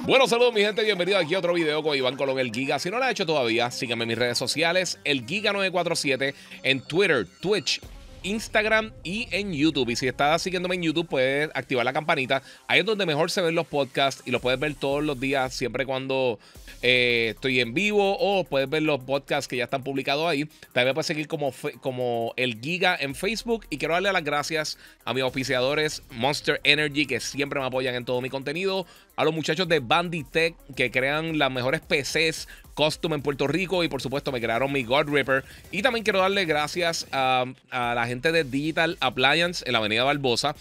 bueno, saludos mi gente, bienvenido aquí a otro video con Iván Colón, el Giga. Si no lo ha hecho todavía, síganme en mis redes sociales, el Giga947, en Twitter, Twitch, Instagram y en YouTube. Y si estás siguiéndome en YouTube, puedes activar la campanita. Ahí es donde mejor se ven los podcasts y los puedes ver todos los días, siempre cuando eh, estoy en vivo o puedes ver los podcasts que ya están publicados ahí. También puedes seguir como, como el Giga en Facebook. Y quiero darle las gracias a mis oficiadores Monster Energy, que siempre me apoyan en todo mi contenido a los muchachos de Banditech que crean las mejores PCs custom en Puerto Rico y por supuesto me crearon mi God Ripper. Y también quiero darle gracias a, a la gente de Digital Appliance en la Avenida Barbosa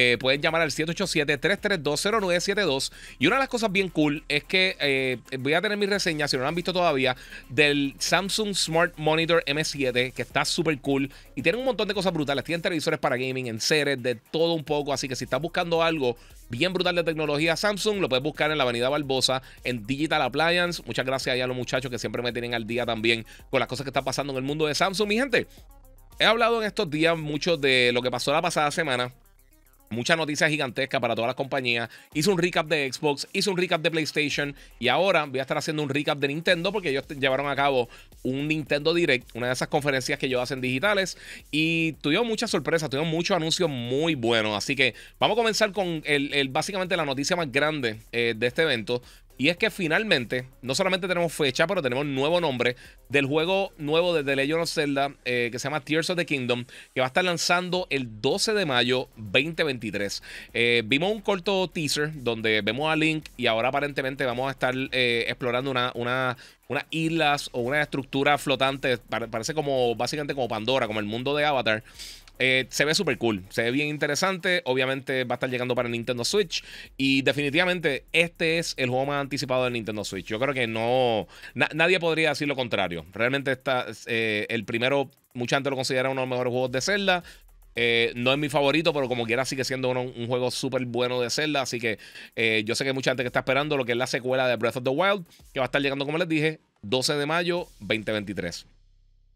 eh, pueden llamar al 787-3320972. Y una de las cosas bien cool es que eh, voy a tener mi reseña, si no la han visto todavía, del Samsung Smart Monitor M7, que está súper cool. Y tiene un montón de cosas brutales. tiene televisores para gaming, en series, de todo un poco. Así que si estás buscando algo bien brutal de tecnología Samsung, lo puedes buscar en la Avenida Barbosa, en Digital Appliance. Muchas gracias ahí a los muchachos que siempre me tienen al día también con las cosas que están pasando en el mundo de Samsung. Mi gente, he hablado en estos días mucho de lo que pasó la pasada semana muchas noticias gigantescas para todas las compañías. Hice un recap de Xbox, hice un recap de PlayStation y ahora voy a estar haciendo un recap de Nintendo porque ellos llevaron a cabo un Nintendo Direct, una de esas conferencias que ellos hacen digitales y tuvieron muchas sorpresas, tuvieron muchos anuncios muy buenos. Así que vamos a comenzar con el, básicamente la noticia más grande eh, de este evento, y es que finalmente, no solamente tenemos fecha, pero tenemos nuevo nombre del juego nuevo de The Legend of Zelda eh, que se llama Tears of the Kingdom, que va a estar lanzando el 12 de mayo 2023. Eh, vimos un corto teaser donde vemos a Link y ahora aparentemente vamos a estar eh, explorando una, una, unas islas o una estructura flotante, parece como básicamente como Pandora, como el mundo de Avatar. Eh, se ve súper cool, se ve bien interesante. Obviamente va a estar llegando para Nintendo Switch. Y definitivamente este es el juego más anticipado de Nintendo Switch. Yo creo que no. nadie podría decir lo contrario. Realmente está, eh, el primero, mucha gente lo considera uno de los mejores juegos de Zelda. Eh, no es mi favorito, pero como quiera sigue siendo un juego súper bueno de Zelda. Así que yo sé que hay mucha gente que está esperando lo que es la secuela de Breath of the Wild, que va a estar llegando, como les dije, 12 de mayo 2023.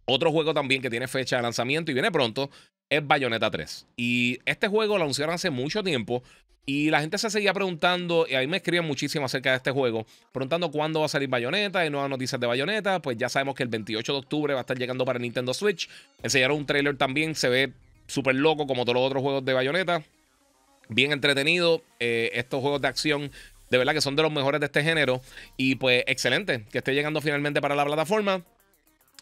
Otro juego también que tiene fecha de lanzamiento y viene pronto es Bayonetta 3. Y este juego lo anunciaron hace mucho tiempo y la gente se seguía preguntando, y ahí me escribían muchísimo acerca de este juego, preguntando cuándo va a salir Bayonetta, hay nuevas noticias de Bayonetta, pues ya sabemos que el 28 de octubre va a estar llegando para Nintendo Switch. Enseñaron un trailer también, se ve súper loco como todos los otros juegos de Bayonetta. Bien entretenido, eh, estos juegos de acción de verdad que son de los mejores de este género. Y pues excelente que esté llegando finalmente para la plataforma.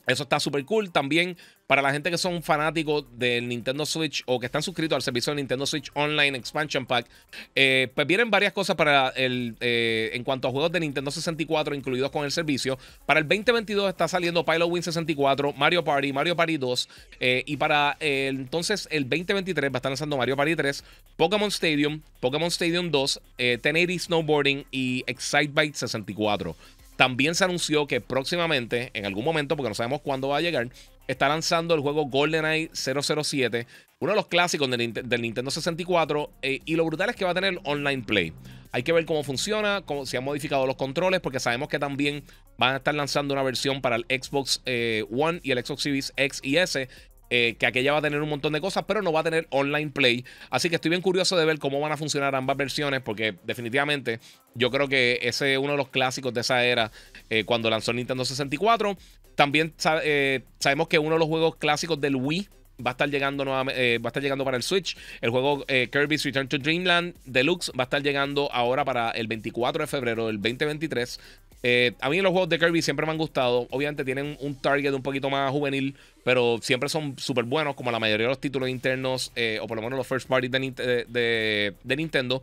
Eso está súper cool. También para la gente que son fanáticos del Nintendo Switch o que están suscritos al servicio de Nintendo Switch Online Expansion Pack, eh, pues vienen varias cosas para el, eh, en cuanto a juegos de Nintendo 64 incluidos con el servicio. Para el 2022 está saliendo Pilot Win 64, Mario Party, Mario Party 2 eh, y para entonces el 2023 va a estar lanzando Mario Party 3, Pokémon Stadium, Pokémon Stadium 2, 1080 Snowboarding y Excitebike 64. También se anunció que próximamente, en algún momento, porque no sabemos cuándo va a llegar, está lanzando el juego GoldenEye 007, uno de los clásicos del, Nintendo 64, eh, y lo brutal es que va a tener online play. Hay que ver cómo funciona, cómo, si han modificado los controles, porque sabemos que también van a estar lanzando una versión para el Xbox eh, One y el Xbox Series X y S, eh, que aquella va a tener un montón de cosas, pero no va a tener online play. Así que estoy bien curioso de ver cómo van a funcionar ambas versiones, porque definitivamente yo creo que ese es uno de los clásicos de esa era eh, cuando lanzó Nintendo 64. También eh, sabemos que uno de los juegos clásicos del Wii va a estar llegando va a estar llegando para el Switch. El juego Kirby's Return to Dreamland Deluxe va a estar llegando ahora para el 24 de febrero del 2023 eh, a mí los juegos de Kirby siempre me han gustado. Obviamente tienen un target un poquito más juvenil, pero siempre son súper buenos, como la mayoría de los títulos internos, eh, o por lo menos los first parties de, Nintendo.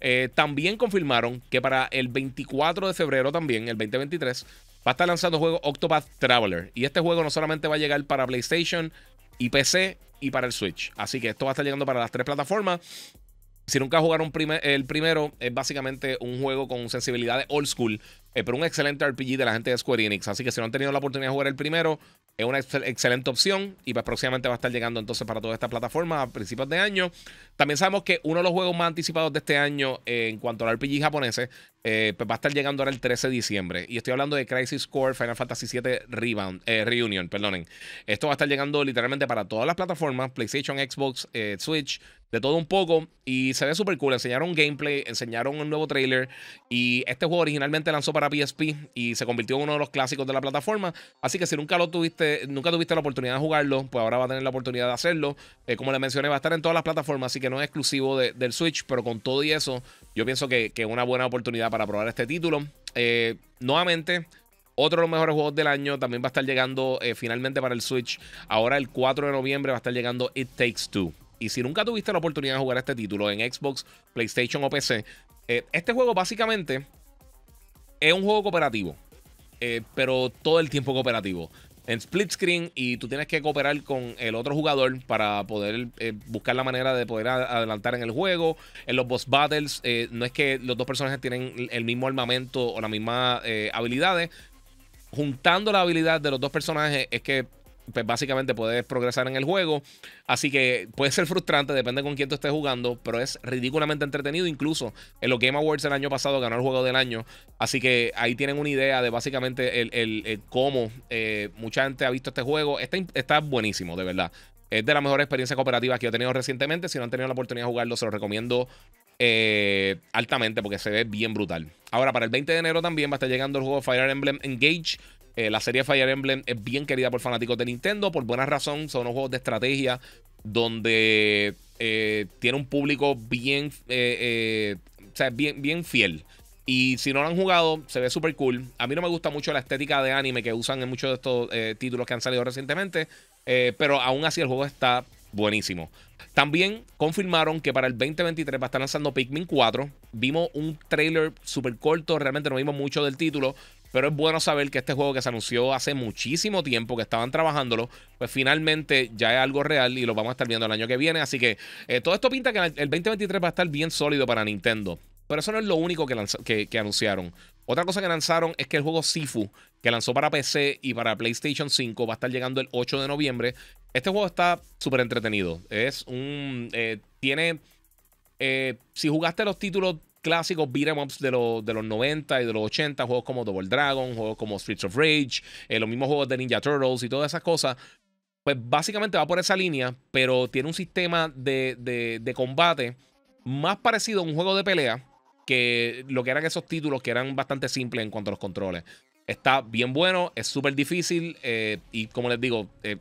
Eh, también confirmaron que para el 24 de febrero también, el 2023, va a estar lanzando el juego Octopath Traveler. Y este juego no solamente va a llegar para PlayStation y PC y para el Switch. Así que esto va a estar llegando para las tres plataformas. Si nunca jugaron el primero, es básicamente un juego con sensibilidades old school eh, pero un excelente RPG de la gente de Square Enix. Así que si no han tenido la oportunidad de jugar el primero, es una excelente opción y pues próximamente va a estar llegando entonces para toda esta plataforma a principios de año. También sabemos que uno de los juegos más anticipados de este año eh, en cuanto al RPG japonés eh, pues va a estar llegando ahora el 13 de diciembre. Y estoy hablando de Crisis Core Final Fantasy VII Rebound, Reunion, perdonen. Esto va a estar llegando literalmente para todas las plataformas, PlayStation, Xbox, Switch, de todo un poco. Y se ve súper cool. Enseñaron gameplay, enseñaron un nuevo trailer. Y este juego originalmente lanzó para para PSP y se convirtió en uno de los clásicos de la plataforma. Así que si nunca lo tuviste, nunca tuviste la oportunidad de jugarlo, pues ahora va a tener la oportunidad de hacerlo. Eh, como les mencioné, va a estar en todas las plataformas, así que no es exclusivo del Switch, pero con todo y eso, yo pienso que es una buena oportunidad para probar este título. Eh, nuevamente, otro de los mejores juegos del año. También va a estar llegando eh, finalmente para el Switch. Ahora el 4 de noviembre va a estar llegando It Takes Two. Y si nunca tuviste la oportunidad de jugar este título en Xbox, PlayStation o PC, este juego básicamente es un juego cooperativo, eh, pero todo el tiempo cooperativo. En split screen y tú tienes que cooperar con el otro jugador para poder eh, buscar la manera de poder adelantar en el juego. En los boss battles eh, no es que los dos personajes tienen el mismo armamento o las mismas habilidades, juntando la habilidad de los dos personajes es que pues, básicamente puedes progresar en el juego. Así que puede ser frustrante, depende con quién tú estés jugando, pero es ridículamente entretenido. Incluso en los Game Awards el año pasado ganó el juego del año. Así que ahí tienen una idea de básicamente el, el, cómo eh, mucha gente ha visto este juego. Está, está buenísimo, de verdad. Es de las mejores experiencias cooperativas que yo he tenido recientemente. Si no han tenido la oportunidad de jugarlo, se lo recomiendo eh, altamente porque se ve bien brutal. Ahora, para el 20 de enero también va a estar llegando el juego Fire Emblem Engage eh, la serie Fire Emblem es bien querida por fanáticos de Nintendo, por buena razón, son unos juegos de estrategia donde eh, tiene un público bien, eh, sea, bien, bien fiel. Y si no lo han jugado, se ve súper cool. A mí no me gusta mucho la estética de anime que usan en muchos de estos títulos que han salido recientemente. pero aún así el juego está buenísimo. También confirmaron que para el 2023 va a estar lanzando Pikmin 4. Vimos un trailer súper corto, realmente no vimos mucho del título. Pero es bueno saber que este juego que se anunció hace muchísimo tiempo, que estaban trabajándolo, pues finalmente ya es algo real y lo vamos a estar viendo el año que viene. Así que eh, todo esto pinta que el 2023 va a estar bien sólido para Nintendo. Pero eso no es lo único que, anunciaron. Otra cosa que lanzaron es que el juego Sifu, que lanzó para PC y para PlayStation 5, va a estar llegando el 8 de noviembre. Este juego está súper entretenido. Es un. Eh, tiene. Eh, si jugaste los títulos clásicos em ups de, los 90 y de los 80, juegos como Double Dragon, juegos como Streets of Rage, eh, los mismos juegos de Ninja Turtles y todas esas cosas, pues básicamente va por esa línea, pero tiene un sistema de, combate más parecido a un juego de pelea que lo que eran esos títulos que eran bastante simples en cuanto a los controles. Está bien bueno, es súper difícil eh, y como les digo, eh,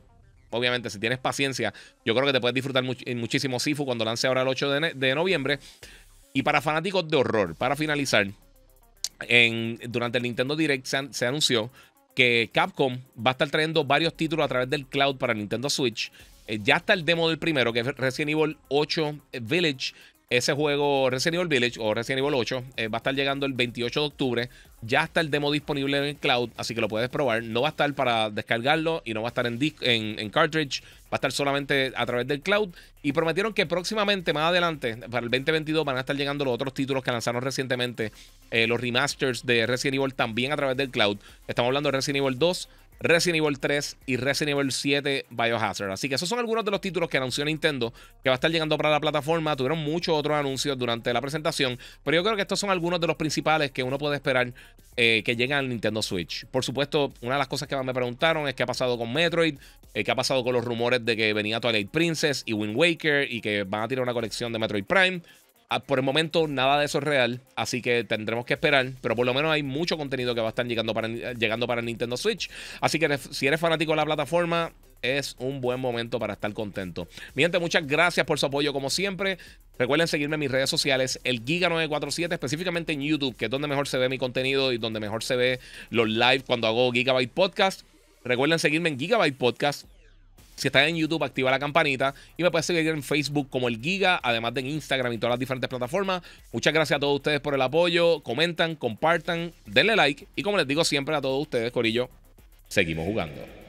obviamente, si tienes paciencia, yo creo que te puedes disfrutar muchísimo Sifu cuando lance ahora el 8 de, de, noviembre. Y para fanáticos de horror, para finalizar, durante el Nintendo Direct se, anunció que Capcom va a estar trayendo varios títulos a través del cloud para Nintendo Switch. Eh, ya está el demo del primero, que es Resident Evil 8 Village. Ese juego Resident Evil Village o Resident Evil 8 eh, va a estar llegando el 28 de octubre. Ya está el demo disponible en el cloud, así que lo puedes probar. No va a estar para descargarlo y no va a estar en, en, cartridge. Va a estar solamente a través del cloud. Y prometieron que próximamente, más adelante, para el 2022, van a estar llegando los otros títulos que lanzaron recientemente. Eh, los remasters de Resident Evil también a través del cloud. Estamos hablando de Resident Evil 2, Resident Evil 3 y Resident Evil 7 Biohazard. Así que esos son algunos de los títulos que anunció Nintendo que va a estar llegando para la plataforma. Tuvieron muchos otros anuncios durante la presentación, pero yo creo que estos son algunos de los principales que uno puede esperar eh, que lleguen al Nintendo Switch. Por supuesto, una de las cosas que más me preguntaron es qué ha pasado con Metroid, eh, qué ha pasado con los rumores de que venía Twilight Princess y Wind Waker y que van a tirar una colección de Metroid Prime. Ah, por el momento, nada de eso es real, así que tendremos que esperar. Pero por lo menos hay mucho contenido que va a estar llegando para, llegando para Nintendo Switch. Así que si eres fanático de la plataforma, es un buen momento para estar contento. Mi gente, muchas gracias por su apoyo como siempre. Recuerden seguirme en mis redes sociales, el Giga947, específicamente en YouTube, que es donde mejor se ve mi contenido y donde mejor se ve los live cuando hago Gigabyte Podcast. Recuerden seguirme en Gigabyte Podcast si estás en YouTube, activa la campanita y me puedes seguir en Facebook como el Giga, además de en Instagram y todas las diferentes plataformas. Muchas gracias a todos ustedes por el apoyo. Comentan, compartan, denle like y como les digo siempre a todos ustedes, Corillo, seguimos jugando.